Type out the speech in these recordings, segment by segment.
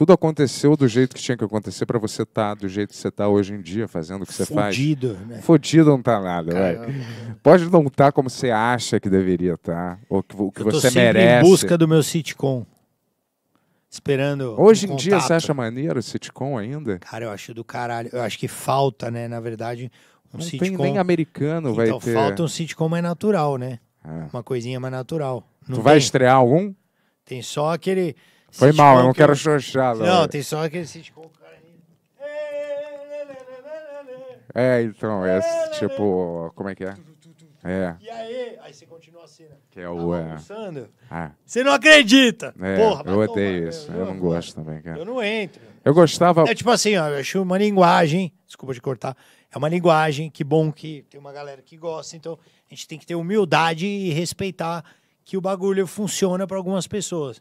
tudo aconteceu do jeito que tinha que acontecer para você estar tá, do jeito que você está hoje em dia, fazendo o que você faz. Fodido, né? Fodido não tá nada, velho. Pode não estar tá como você acha que deveria estar, tá, ou que, o que eu tô sempre em busca do meu sitcom. Esperando. Hoje um em dia você acha maneiro o sitcom ainda? Cara, eu acho do caralho. Eu acho que falta, né, na verdade, um não sitcom. Tem nem americano então, vai ter. falta um sitcom mais natural, né? Ah. Uma coisinha mais natural. Não tu vai tem? estrear algum? Tem só aquele foi mal, eu não quero xoxar. Não, tem só aquele sitcom, cara. É, então, é tipo, como é que é? É. E aí, aí você continua assim, né? Que é o. Tá é... Ah. Você não acredita! É, Porra, né? eu odeio isso. Eu, não gosto também, cara. Eu não entro. Eu gostava. É tipo assim, ó, eu acho uma linguagem. Desculpa de cortar. É uma linguagem, que bom que tem uma galera que gosta. Então, a gente tem que ter humildade e respeitar que o bagulho funciona para algumas pessoas.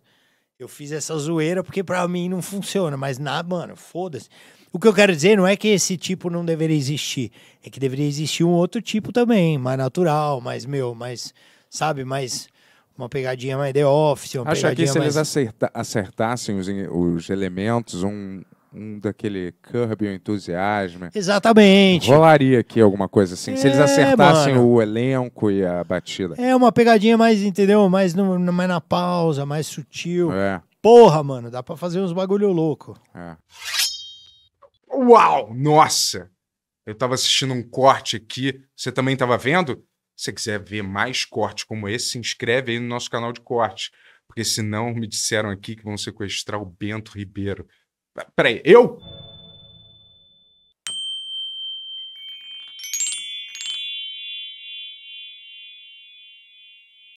Eu fiz essa zoeira porque para mim não funciona, mas nada, mano, foda-se. O que eu quero dizer não é que esse tipo não deveria existir, é que deveria existir um outro tipo também, mais natural, mais meu, mais, sabe, mais uma pegadinha mais The Office, uma Acha pegadinha que se mais... eles acerta, acertassem os, os elementos, um, um daquele Curb Entusiasmo. Exatamente. Rolaria aqui alguma coisa assim. É, se eles é, acertassem mano. o elenco e a batida. É uma pegadinha mais, entendeu? Mais, no, mais na pausa, mais sutil. É. Porra, mano, dá pra fazer uns bagulho louco. É. Uau! Nossa! Eu tava assistindo um corte aqui. Você também tava vendo? Se você quiser ver mais cortes como esse, se inscreve aí no nosso canal de cortes. Porque senão me disseram aqui que vão sequestrar o Bento Ribeiro. Peraí, eu